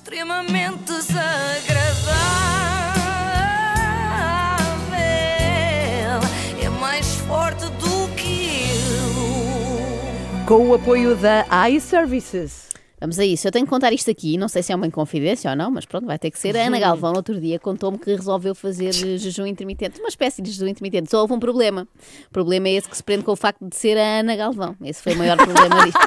extremamente desagradável. É mais forte do que eu. Com o apoio da iServices. Vamos a isso. Eu tenho que contar isto aqui, não sei se é uma inconfidência ou não, mas pronto, vai ter que ser. A Ana Galvão, no outro dia, contou-me que resolveu fazer jejum intermitente, uma espécie de jejum intermitente. Só houve um problema. O problema é esse que se prende com o facto de ser a Ana Galvão. Esse foi o maior problema disto.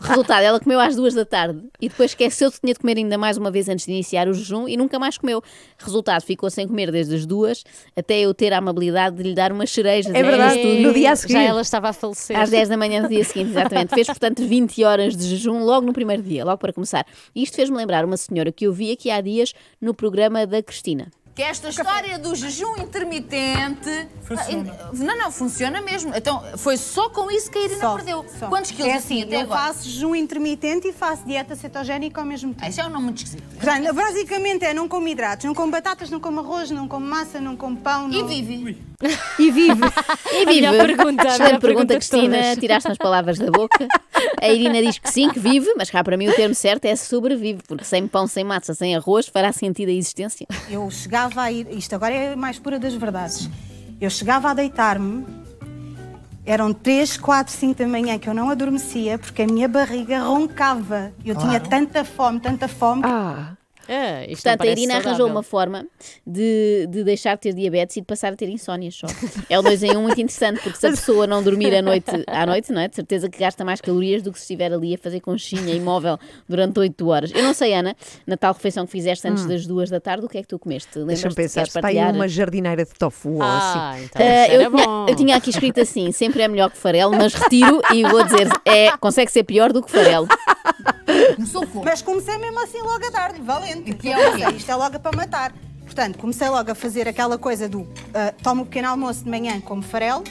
Resultado, ela comeu às duas da tarde e depois esqueceu que tinha de comer ainda mais uma vez antes de iniciar o jejum e nunca mais comeu. Resultado, ficou sem comer desde as duas até eu ter a amabilidade de lhe dar umas cerejas. É né? verdade, é, no dia seguinte. Já ela estava a falecer. Às 10 da manhã do dia seguinte, exatamente. Fez, portanto, 20 horas de jejum logo no primeiro dia dia, logo para começar. Isto fez-me lembrar uma senhora que eu vi aqui há dias no programa da Cristina. Que esta história do jejum intermitente. Funciona. Ah, não, não, funciona mesmo. Então, foi só com isso que a Irina só, perdeu. Só. Quantos quilos é assim, até eu agora? faço jejum intermitente e faço dieta cetogénica ao mesmo tempo. Ah, isso é um nome muito esquisito. Portanto, basicamente é não como hidratos, não como batatas, não como arroz, não como massa, não como pão. Não... E vive. Ui. E vive. e vive. A pergunta. a pergunta, pergunta Cristina. Tiraste as palavras da boca. A Irina diz que sim, que vive, mas cá para mim o termo certo é sobrevive, porque sem pão, sem massa, sem arroz, fará sentido a existência. Eu chegava a ir, isto agora é mais pura das verdades, eu chegava a deitar-me, eram 3, 4, 5 da manhã que eu não adormecia porque a minha barriga roncava. Eu claro. tinha tanta fome, tanta fome. Ah. É, Portanto, a Irina arranjou uma forma de, de deixar de ter diabetes e de passar a ter insónias só. É o 2 em 1 um muito interessante, porque se a pessoa não dormir à noite, à noite, não é? De certeza que gasta mais calorias do que se estiver ali a fazer conchinha imóvel durante 8 horas. Eu não sei, Ana, na tal refeição que fizeste antes hum. das 2 da tarde, o que é que tu comeste? Deixa-me pensar, está aí uma jardineira de tofu ah, assim. Então, uh, eu, tinha, eu, tinha, aqui escrito assim: sempre é melhor que farelo, mas retiro e vou dizer, é, consegue ser pior do que farelo. Mas comecei mesmo assim logo a dar-lhe, valente. Que é o quê? Isto é logo para matar. Portanto, comecei logo a fazer aquela coisa do uh, ah, tomo um pequeno almoço de manhã como farelo,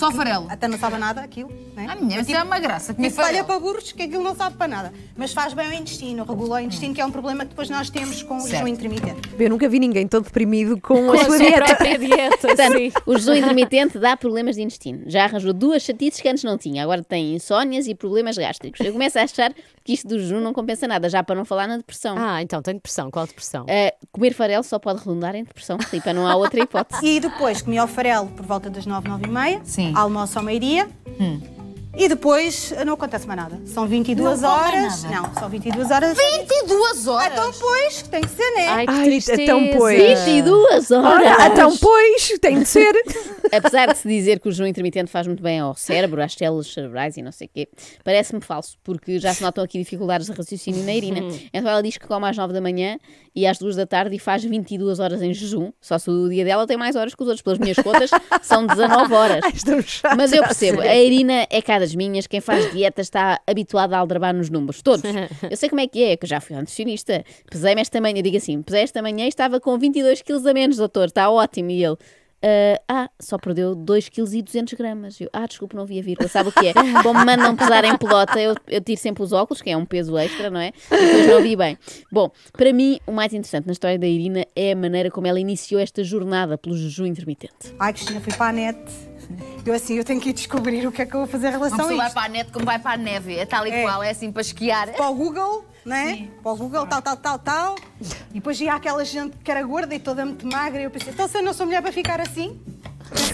só farelo. Até não sabe nada aquilo. Né? A ah, minha, é, é uma graça. Tipo, que falha para burros que aquilo não sabe para nada. Mas faz bem o intestino, regula o intestino, que é um problema que depois nós temos com o certo. jejum intermitente. Eu nunca vi ninguém tão deprimido com, com a sua dieta. dieta Portanto, sim. O jejum intermitente dá problemas de intestino. Já arranjou duas chatices que antes não tinha. Agora tem insónias e problemas gástricos. Eu começo a achar que isto do jejum não compensa nada, já para não falar na depressão. Ah, então tem depressão. Qual depressão? Uh, comer farelo só pode redundar em depressão, para não há outra hipótese. e depois comi o farelo por volta das 9, 9 e meia. Sim. Sim. Hum. almoço ao meio-dia. Hum. E depois não acontece mais nada. São 22 não horas. Não, são 22 horas. 22 horas? Então, pois, tem que ser, né? Ai, que Ai então, pois. 22 horas. Ora, então, pois, tem de ser. Apesar de se dizer que o jejum intermitente faz muito bem ao cérebro, às células cerebrais e não sei o quê, parece-me falso, porque já se notam aqui dificuldades de raciocínio na Irina. Então ela diz que come às 9 da manhã e às 2 da tarde e faz 22 horas em jejum. Só se o dia dela tem mais horas que os outros. Pelas minhas contas, são 19 horas. Mas eu percebo, a Irina é cá das minhas, quem faz dieta está habituada a aldrabar nos números, todos. Eu sei como é que é, que já fui nutricionista, pesei-me esta manhã, digo assim, pesei esta manhã e estava com 22 quilos a menos, doutor, está ótimo. E ele, Uh, ah, só perdeu 2,2 kg. Ah, desculpa, não via a vírgula. Sabe o que é? me mandam pesar em pelota, eu, eu tiro sempre os óculos, que é um peso extra, não é? E depois não vi bem. Bom, para mim, o mais interessante na história da Irina é a maneira como ela iniciou esta jornada pelo jejum intermitente. Ai, Cristina, fui para a net Eu assim, eu tenho que ir descobrir o que é que eu vou fazer em relação Uma a isto. vai para a net como vai para a neve, é tal e é. qual, é assim para esquiar. Para o Google, né? Sim. Para o Google, tal, tal, tal, tal. E depois ia aquela gente que era gorda e toda muito magra e eu pensei, então se eu não sou mulher para ficar assim?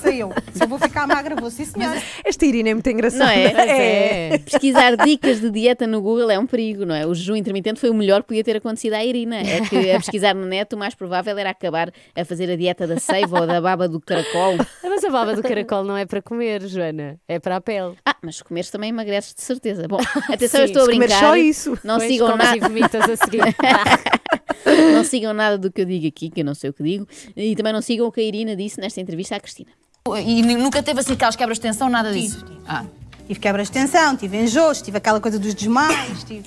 pensa eu. Se eu vou ficar magra, vou sim, senhora. Esta Irina é muito engraçada. Não é? é? é? Pesquisar dicas de dieta no Google é um perigo, não é? O jejum intermitente foi o melhor que podia ter acontecido à Irina. É que a pesquisar no neto, o mais provável era acabar a fazer a dieta da seiva ou da baba do caracol. Ah, mas a baba do caracol não é para comer, Joana. É para a pele. Ah, mas comeres também emagreces de certeza. Bom, atenção, sim, eu estou a brincar. só isso. Não pois, sigam nada. não sigam nada do que eu digo aqui, que eu não sei o que digo. E também não sigam o que a Irina disse nesta entrevista à Cristina. E nunca teve assim aquelas quebras de tensão, nada disso? Tive, tive. Ah. tive quebras de tensão, tive enjoos, tive aquela coisa dos desmaios, tive...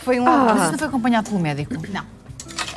Foi um... Ah. Mas não foi acompanhado pelo médico? Não.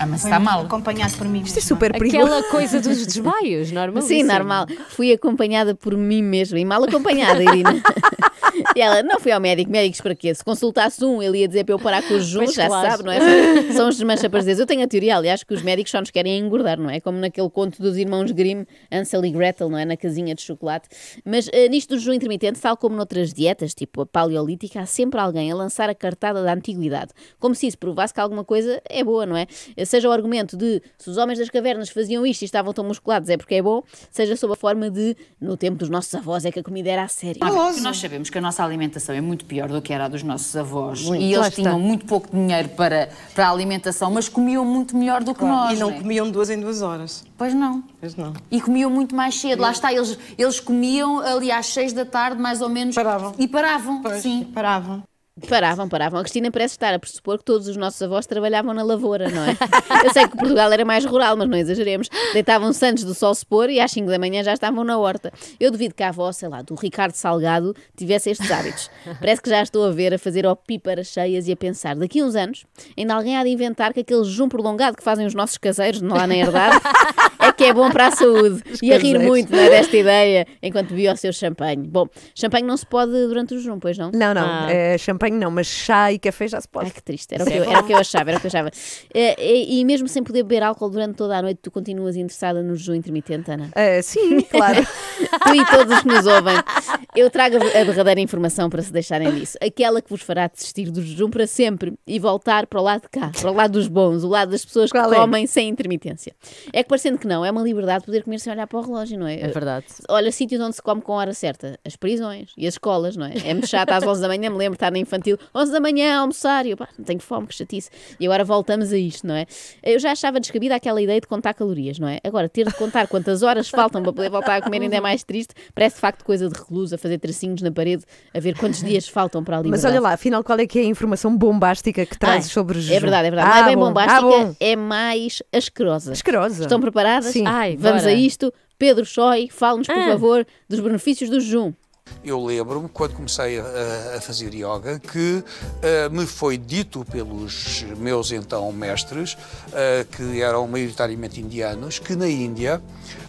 Ah, mas está mal. Acompanhado por mim. Mesma. Isto é super perigoso. Aquela coisa dos desmaios, normal. Sim, normal. Fui acompanhada por mim mesma e mal acompanhada, Irina. E ela, não fui ao médico, médicos para quê? Se consultasse um, ele ia dizer para eu parar com o jus, já claro. sabe, não é? São os desmanchapazes. Eu tenho a teoria, aliás, que os médicos só nos querem engordar, não é? Como naquele conto dos irmãos Grimm, Ansel e Gretel, não é? Na casinha de chocolate. Mas uh, nisto do jejum intermitente, tal como noutras dietas, tipo a paleolítica, há sempre alguém a lançar a cartada da antiguidade. Como se isso provasse que alguma coisa é boa, não é? Eh, seja o argumento de se os homens das cavernas faziam isto e estavam tão musculados é porque é bom, seja sob a forma de no tempo dos nossos avós é que a comida era a sério. Ah, nós sabemos que a nossa nossa alimentação é muito pior do que era a dos nossos avós. Muito. E eles tinham muito pouco dinheiro para, para a alimentação, mas comiam muito melhor do que claro. nós. E não né? comiam duas em duas horas. Pois não. Pois não. E comiam muito mais cedo. Lá está, eles, eles comiam ali às seis da tarde, mais ou menos. Paravam. E paravam, pois, sim. paravam. Paravam, paravam. A Cristina parece estar a pressupor que todos os nossos avós trabalhavam na lavoura, não é? Eu sei que Portugal era mais rural, mas não exageremos. Deitavam-se antes do sol se pôr e às 5 da manhã já estavam na horta. Eu duvido que a avó, sei lá, do Ricardo Salgado, tivesse estes hábitos. Parece que já estou a ver a fazer opíparas cheias e a pensar. Daqui a uns anos, ainda alguém há de inventar que aquele jejum prolongado que fazem os nossos caseiros lá na herdade que é bom para a saúde. e a rir muito né, desta ideia, enquanto bebia o seu champanhe. Bom, champanhe não se pode durante o jejum, pois não? Não, não. Ah. É, champanhe não, mas chá e café já se pode. Ai, que triste. Era o que, é eu, era o que eu achava, era o que eu achava. Eh, e, e, mesmo sem poder beber álcool durante toda a noite, tu continuas interessada no jejum intermitente, Ana? É, sim, claro. tu e todos os que nos ouvem. Eu trago a verdadeira informação para se deixarem disso. Aquela que vos fará desistir do jejum para sempre e voltar para o lado de cá, para o lado dos bons, o lado das pessoas Qual que é? comem sem intermitência. É que parecendo que não, é é uma liberdade poder comer sem olhar para o relógio, não é? É verdade. Olha, sítios onde se come com a hora certa, as prisões e as escolas, não é? É muito chato às 11 da manhã, me lembro, estar na infantil, 11 da manhã, almoçar, e eu, pá, não tenho fome, que chatice. E agora voltamos a isto, não é? Eu já achava descabida aquela ideia de contar calorias, não é? Agora, ter de contar quantas horas faltam para poder voltar a comer ainda é mais triste, parece de facto coisa de reclusa, fazer tracinhos na parede, a ver quantos dias faltam para a liberdade. Mas olha lá, afinal, qual é que é a informação bombástica que trazes sobre o é jejum? É verdade, é verdade. Ah, não é ah, bem bom. Ah, bombástica, ah, é mais asquerosa. Asquerosa. Estão preparadas? Sim. Ai, vamos bora. a isto. Pedro Choi, fale-nos, por ah. favor, dos benefícios do jejum. Eu lembro-me, quando comecei a, a, fazer yoga, que uh, me foi dito pelos meus então mestres, uh, que eram maioritariamente indianos, que na Índia,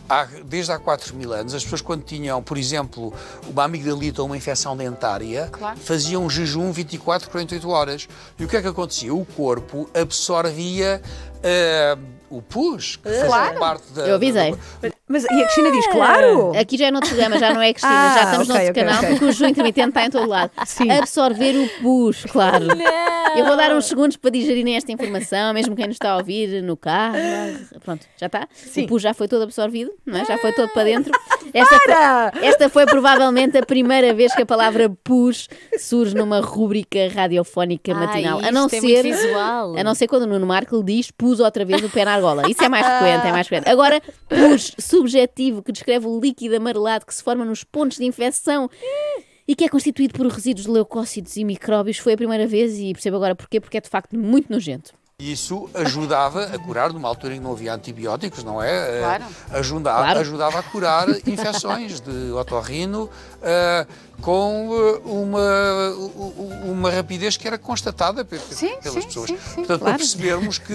há, desde há 4 mil anos, as pessoas, quando tinham, por exemplo, uma amigdalita ou uma infecção dentária, claro. faziam um jejum 24, 48 horas. E o que é que acontecia? O corpo absorvia. Uh, o pus, que claro. parte da. Eu avisei. Da... Mas e a Cristina diz, é. claro! Aqui já é noutro programa, já não é a Cristina, ah, já estamos okay, no okay, canal, okay. porque o jejum intermitente está em todo lado. Sim. Absorver o pus, claro. Não. Eu vou dar uns segundos para digerirem esta informação, mesmo quem nos está a ouvir no carro. Pronto, já está. Sim. O pus já foi todo absorvido, é? já foi todo para dentro. Esta foi, esta foi provavelmente a primeira vez que a palavra pus surge numa rúbrica radiofónica matinal. A não é ser. A não ser quando o Nuno Marco diz pus outra vez o pé na argola. Isso é mais ah. frequente, é mais frequente. Agora, pus subjetivo que descreve o líquido amarelado que se forma nos pontos de infecção e que é constituído por resíduos de leucócitos e micróbios. Foi a primeira vez e percebo agora porquê, porque é de facto muito nojento. Isso ajudava a curar, numa altura em que não havia antibióticos, não é? Eh, claro. Ajudava, claro. ajudava a curar infecções de otorrino uh, com eh, uma, uma rapidez que era constatada sim, pelas sim, pessoas. Sim, Portanto, claro. para percebermos que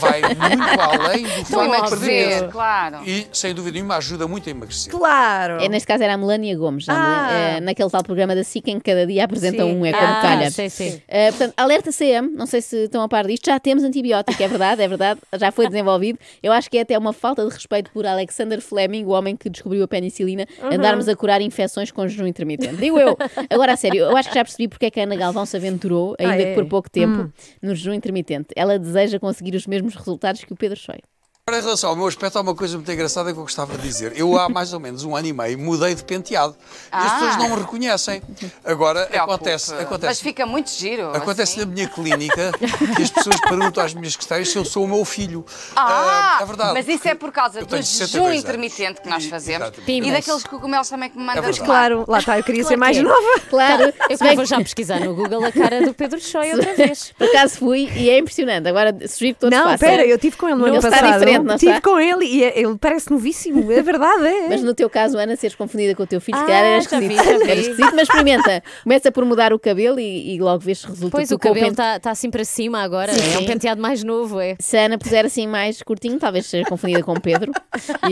vai muito além do então, fato de perder peso. Claro. E, sem dúvida nenhuma, ajuda muito a emagrecer. Claro! É, neste caso era a Melania Gomes, é? ah. é, naquele tal programa da SIC em que cada dia apresenta um, é como ah, calha. Sim, sim. Uh, portanto, alerta CM, não sei se estão a par disto, já temos antibiótico, é verdade, é verdade, já foi desenvolvido. Eu acho que é até uma falta de respeito por Alexander Fleming, o homem que descobriu a penicilina, uhum. andarmos a curar infecções com jejum intermitente. Digo eu. Agora, a sério, eu acho que já percebi porque é que a Ana Galvão se aventurou, ainda ah, é? que por pouco tempo, hum. no jejum intermitente. Ela deseja conseguir os mesmos resultados que o Pedro Choi em relação ao meu aspecto, há uma coisa muito engraçada que eu gostava de dizer. Eu, há mais ou menos um ano e meio, mudei de penteado. Ah. E as ah. pessoas não me reconhecem. Agora, acontece, acontece. Mas fica muito giro. Acontece assim. na minha clínica que as pessoas perguntam às minhas questões se eu sou o meu filho. Ah, ah é verdade. Mas isso é por causa do jejum intermitente que nós fazemos e, e daqueles cogumelos também que me mandam. É mas claro, lá está, eu queria claro ser mais é. nova. Claro. Tá. Eu vou já pesquisar no Google a cara do Pedro Choi outra vez. Por acaso fui e é impressionante. Agora sugiro que todos Não, espera, é eu tive com ele no ano passado. Está diferente não Tive tá. com ele e é, ele parece novíssimo, é verdade. É. Mas no teu caso, Ana, seres confundida com o teu filho, que se calhar ah, era tá esquisito. Tá era mas experimenta. Começa por mudar o cabelo e, e logo vês se resultados Pois o cabelo está pente... tá assim para cima agora, Sim. é um penteado mais novo. É. Se a Ana puser assim mais curtinho, talvez seja confundida com Pedro,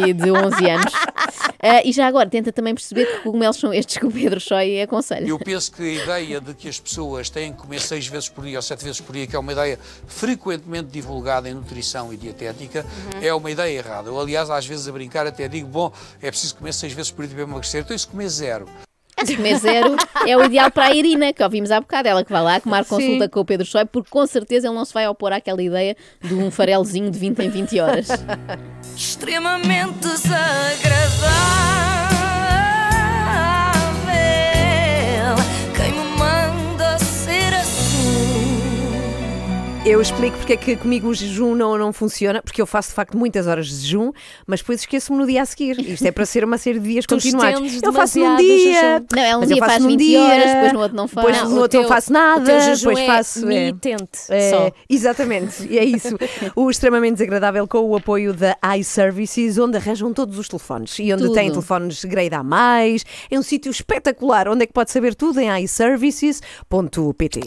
e de 11 anos. Uh, e já agora, tenta também perceber que cogumelos são estes que o Pedro Choi aconselha. Eu penso que a ideia de que as pessoas têm que comer seis vezes por dia ou sete vezes por dia, que é uma ideia frequentemente divulgada em nutrição e dietética, uhum é uma ideia errada. Eu, aliás, às vezes a brincar até digo, bom, é preciso comer seis vezes por dia para emagrecer, então isso comer zero. Se comer zero é o ideal para a Irina, que ouvimos há bocado, ela que vai lá tomar consulta com o Pedro Choi, porque com certeza ele não se vai opor àquela ideia de um farelozinho de 20 em 20 horas. Extremamente desagradável. Eu explico porque é que comigo o jejum não, não funciona, porque eu faço de facto muitas horas de jejum, mas depois esqueço-me no dia a seguir. Isto é para ser uma série de dias continuados. Eu faço num dia. Não, é um dia eu 20 dia, horas, depois no outro não faço. Depois no outro teu, não faço nada, o teu jejum depois é faço. É, mitente, é, só. Exatamente, e é isso. o extremamente desagradável com o apoio da iServices, onde arranjam todos os telefones e onde tudo. tem telefones grade a mais. É um sítio espetacular onde é que pode saber tudo em iServices.pt.